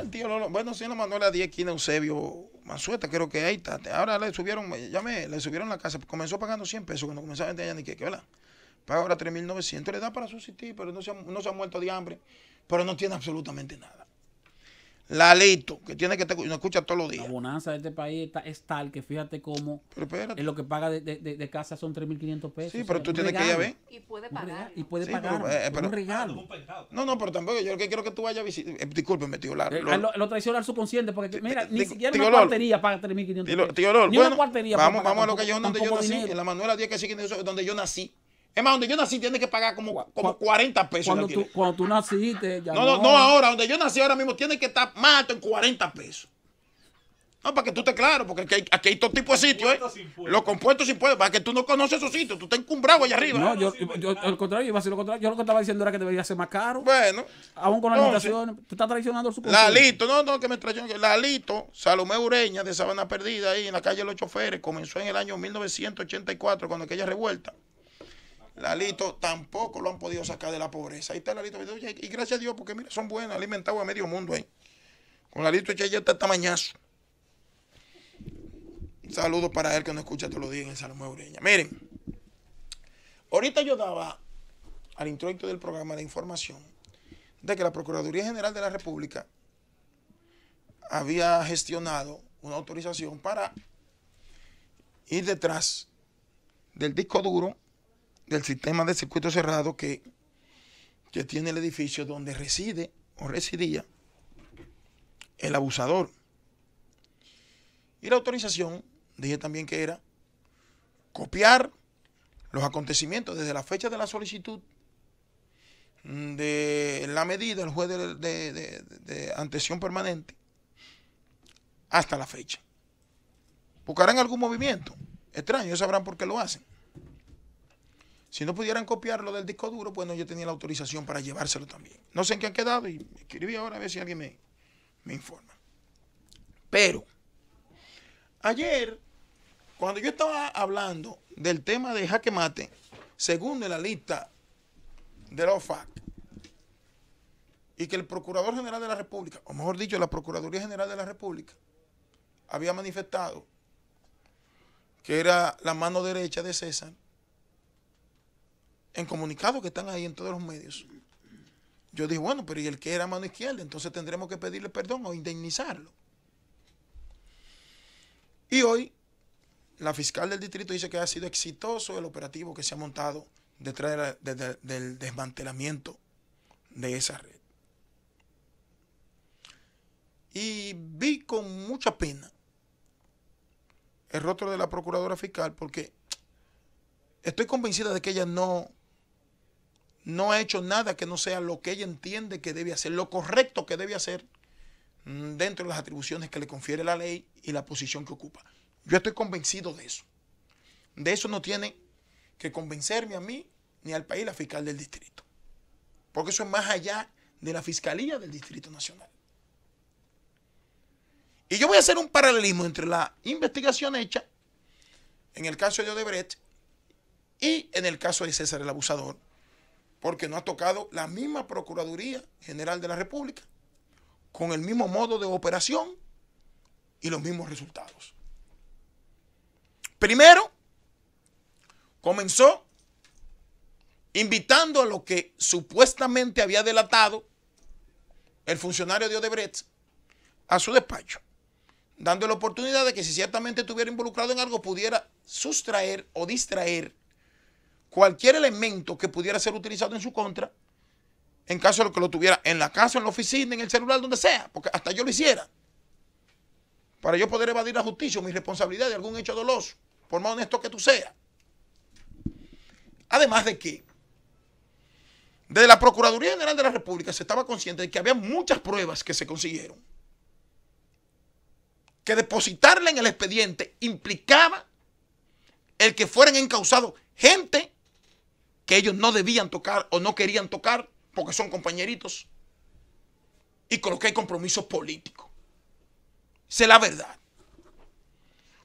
el tío no Bueno, sí, la a 10, esquina Eusebio Mansueta, creo que ahí está. Ahora le subieron, llame, le subieron la casa. Comenzó pagando 100 pesos cuando comenzaba a vender que ¿verdad? Paga ahora 3.900, le da para subsistir, pero no se ha muerto de hambre, pero no tiene absolutamente nada. Lalito, que tiene que te, nos escucha todos los días. La bonanza de este país está, es tal que fíjate cómo es lo que paga de, de, de casa son 3.500 pesos. Sí, pero tú tienes que ir a ver. Y puede pagar. Y puede pagar. Eh, un regalo. Ah, no, no, pero tampoco. Yo lo que quiero que tú vayas a visitar. Eh, discúlpeme, tío Lalo. Eh, lo, traicionar su consciente porque, mira, ni siquiera una cuartería paga 3.500 pesos. Tío Lolo, una cuartería. Vamos, vamos a lo que yo, donde yo nací, en la Manuela 10, que sigue donde yo nací. Es más, donde yo nací tiene que pagar como, como 40 pesos. Cuando, tú, cuando tú, naciste, ya no, no, no, no, ahora, donde yo nací ahora mismo tiene que estar más alto en 40 pesos. No, para que tú estés claro, porque aquí hay, aquí todo tipo de sitios, ¿eh? Los compuestos sin para que tú no conoces esos sitios, tú estás encumbrado allá arriba. No, yo, yo al contrario, iba a decir lo contrario. Yo lo que estaba diciendo era que debería ser más caro. Bueno. Aún con la limitación, tú estás traicionando su Lalito, no, no, que me traicionó. Lalito, Salomé Ureña, de Sabana Perdida, ahí en la calle Los Choferes, comenzó en el año 1984 con aquella revuelta. Lalito tampoco lo han podido sacar de la pobreza. Ahí está Lalito. Y gracias a Dios, porque mira, son buenos, alimentados a medio mundo ahí. ¿eh? Con Lalito ya está tamañazo. Un saludo para él que no escucha todos los días en el Salón de Miren, ahorita yo daba al introito del programa la información de que la Procuraduría General de la República había gestionado una autorización para ir detrás del disco duro del sistema de circuito cerrado que, que tiene el edificio donde reside o residía el abusador. Y la autorización, dije también que era copiar los acontecimientos desde la fecha de la solicitud mm, de la medida del juez de, de, permanente hasta la fecha. Buscarán algún movimiento extraño, ellos sabrán por qué lo hacen. Si no pudieran copiarlo del disco duro, bueno, yo tenía la autorización para llevárselo también. No sé en qué han quedado y me escribí ahora a ver si alguien me, me informa. Pero, ayer, cuando yo estaba hablando del tema de jaque mate, según la lista de la OFAC, y que el Procurador General de la República, o mejor dicho, la Procuraduría General de la República, había manifestado que era la mano derecha de César, en comunicados que están ahí en todos los medios. Yo dije, bueno, pero ¿y el que era mano izquierda? Entonces tendremos que pedirle perdón o indemnizarlo. Y hoy, la fiscal del distrito dice que ha sido exitoso el operativo que se ha montado detrás del desmantelamiento de esa red. Y vi con mucha pena el rostro de la procuradora fiscal porque estoy convencida de que ella no no ha hecho nada que no sea lo que ella entiende que debe hacer, lo correcto que debe hacer mm, dentro de las atribuciones que le confiere la ley y la posición que ocupa. Yo estoy convencido de eso. De eso no tiene que convencerme a mí ni al país la fiscal del distrito. Porque eso es más allá de la fiscalía del Distrito Nacional. Y yo voy a hacer un paralelismo entre la investigación hecha en el caso de Odebrecht y en el caso de César el Abusador, porque no ha tocado la misma Procuraduría General de la República, con el mismo modo de operación y los mismos resultados. Primero, comenzó invitando a lo que supuestamente había delatado el funcionario de Odebrecht a su despacho, dando la oportunidad de que si ciertamente estuviera involucrado en algo pudiera sustraer o distraer cualquier elemento que pudiera ser utilizado en su contra, en caso de que lo tuviera en la casa, en la oficina, en el celular, donde sea, porque hasta yo lo hiciera, para yo poder evadir la justicia o mi responsabilidad de algún hecho doloso, por más honesto que tú seas. Además de que, desde la Procuraduría General de la República se estaba consciente de que había muchas pruebas que se consiguieron, que depositarla en el expediente implicaba el que fueran encausados gente que ellos no debían tocar o no querían tocar porque son compañeritos. Y con lo que hay compromiso político. Esa es la verdad.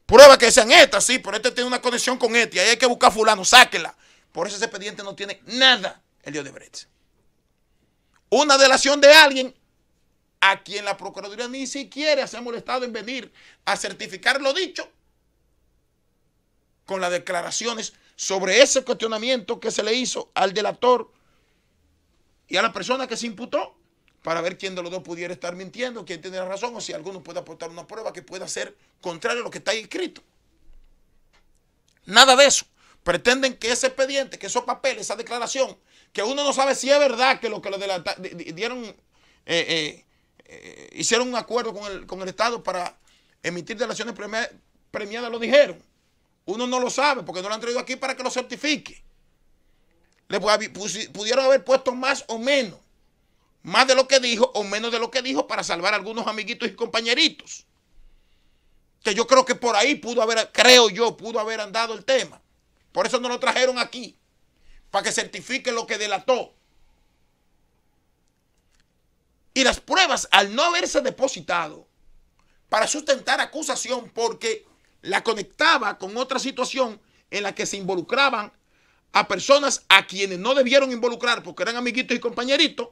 Prueba que sean estas, sí, pero este tiene una conexión con este y ahí hay que buscar a fulano, sáquela. Por eso ese expediente no tiene nada el dios de Brecht. Una delación de alguien a quien la Procuraduría ni siquiera se ha molestado en venir a certificar lo dicho con las declaraciones sobre ese cuestionamiento que se le hizo al delator y a la persona que se imputó para ver quién de los dos pudiera estar mintiendo, quién tiene la razón o si alguno puede aportar una prueba que pueda ser contrario a lo que está ahí escrito. Nada de eso. Pretenden que ese expediente, que esos papeles, esa declaración, que uno no sabe si es verdad que lo que lo eh, eh, eh, hicieron un acuerdo con el, con el Estado para emitir delaciones premiadas lo dijeron. Uno no lo sabe porque no lo han traído aquí para que lo certifique. Le pudieron haber puesto más o menos. Más de lo que dijo o menos de lo que dijo para salvar a algunos amiguitos y compañeritos. Que yo creo que por ahí pudo haber, creo yo, pudo haber andado el tema. Por eso no lo trajeron aquí. Para que certifique lo que delató. Y las pruebas, al no haberse depositado para sustentar acusación, porque la conectaba con otra situación en la que se involucraban a personas a quienes no debieron involucrar porque eran amiguitos y compañeritos,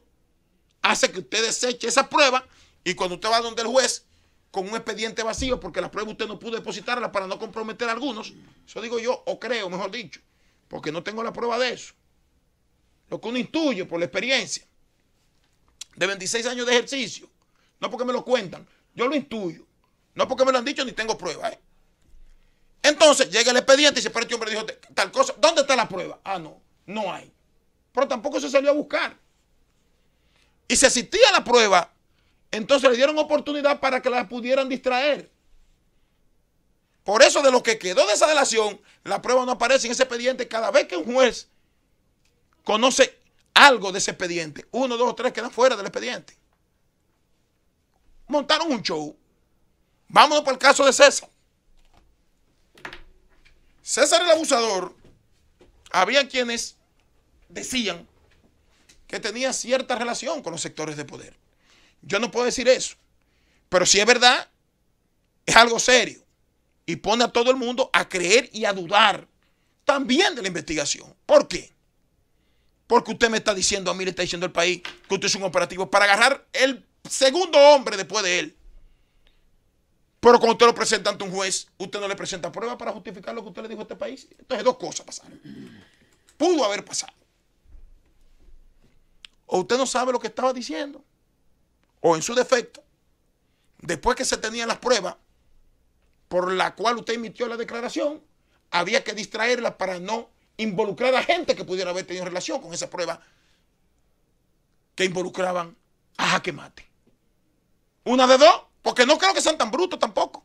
hace que usted deseche esa prueba y cuando usted va donde el juez con un expediente vacío porque la prueba usted no pudo depositarla para no comprometer a algunos, eso digo yo, o creo, mejor dicho, porque no tengo la prueba de eso. Lo que uno intuye por la experiencia de 26 años de ejercicio, no porque me lo cuentan, yo lo intuyo, no porque me lo han dicho ni tengo prueba, ¿eh? Entonces llega el expediente y dice, pero este hombre dijo tal cosa. ¿Dónde está la prueba? Ah, no, no hay. Pero tampoco se salió a buscar. Y si existía la prueba, entonces le dieron oportunidad para que la pudieran distraer. Por eso de lo que quedó de esa delación, la prueba no aparece en ese expediente. Cada vez que un juez conoce algo de ese expediente, uno, dos o tres quedan fuera del expediente. Montaron un show. Vámonos para el caso de César. César el abusador, había quienes decían que tenía cierta relación con los sectores de poder. Yo no puedo decir eso, pero si es verdad, es algo serio y pone a todo el mundo a creer y a dudar también de la investigación. ¿Por qué? Porque usted me está diciendo, a mí le está diciendo al país que usted es un operativo para agarrar el segundo hombre después de él. Pero cuando usted lo presenta ante un juez, usted no le presenta pruebas para justificar lo que usted le dijo a este país. Entonces dos cosas pasaron. Pudo haber pasado. O usted no sabe lo que estaba diciendo. O en su defecto, después que se tenían las pruebas por la cual usted emitió la declaración, había que distraerla para no involucrar a gente que pudiera haber tenido relación con esa prueba que involucraban a jaque mate. Una de dos. Porque no creo que sean tan brutos tampoco.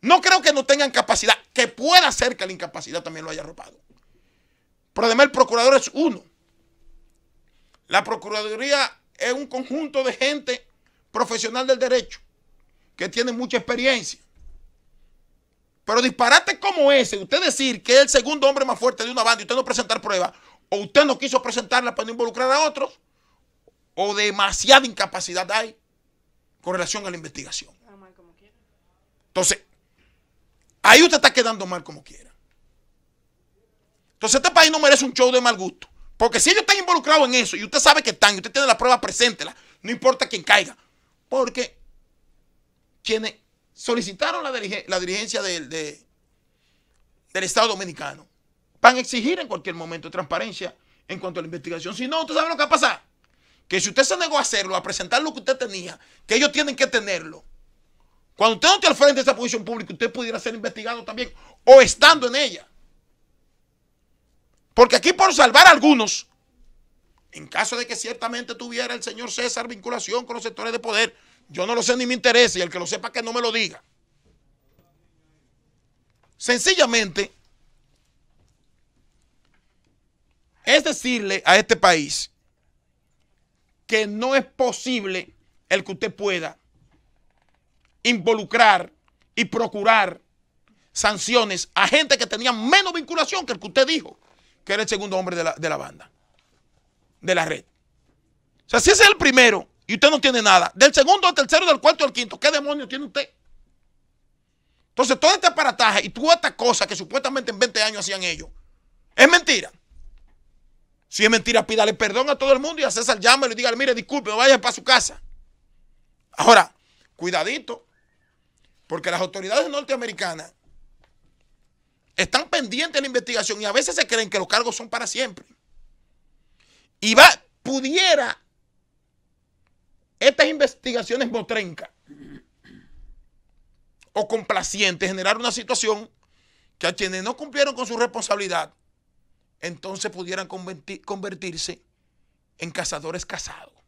No creo que no tengan capacidad. Que pueda ser que la incapacidad también lo haya robado. Pero además el procurador es uno. La Procuraduría es un conjunto de gente profesional del derecho que tiene mucha experiencia. Pero disparate como ese, usted decir que es el segundo hombre más fuerte de una banda y usted no presentar pruebas, o usted no quiso presentarla para no involucrar a otros, o demasiada incapacidad hay con relación a la investigación. Entonces, ahí usted está quedando mal como quiera. Entonces, este país no merece un show de mal gusto. Porque si ellos están involucrados en eso y usted sabe que están y usted tiene la prueba, presente. No importa quién caiga. Porque quienes solicitaron la, dirigencia del, del Estado Dominicano van a exigir en cualquier momento transparencia en cuanto a la investigación. Si no, usted sabe lo que va a pasar que si usted se negó a hacerlo, a presentar lo que usted tenía, que ellos tienen que tenerlo. Cuando usted no esté al frente de esa posición pública, usted pudiera ser investigado también o estando en ella. Porque aquí por salvar a algunos, en caso de que ciertamente tuviera el señor César vinculación con los sectores de poder, yo no lo sé ni me interesa y el que lo sepa que no me lo diga. Sencillamente, es decirle a este país que no es posible el que usted pueda involucrar y procurar sanciones a gente que tenía menos vinculación que el que usted dijo, que era el segundo hombre de la, banda, de la red. O sea, si ese es el primero y usted no tiene nada, del segundo al tercero, del cuarto al quinto, ¿qué demonios tiene usted? Entonces, todo este aparataje y toda esta cosa que supuestamente en 20 años hacían ellos, es mentira. Si es mentira, pídale perdón a todo el mundo y a César llámelo y diga, mire, disculpe, no vaya para su casa. Ahora, cuidadito, porque las autoridades norteamericanas están pendientes de la investigación y a veces se creen que los cargos son para siempre. Y va, pudiera estas investigaciones botrenca o complacientes generar una situación que a quienes no cumplieron con su responsabilidad entonces pudieran convertirse en cazadores casados.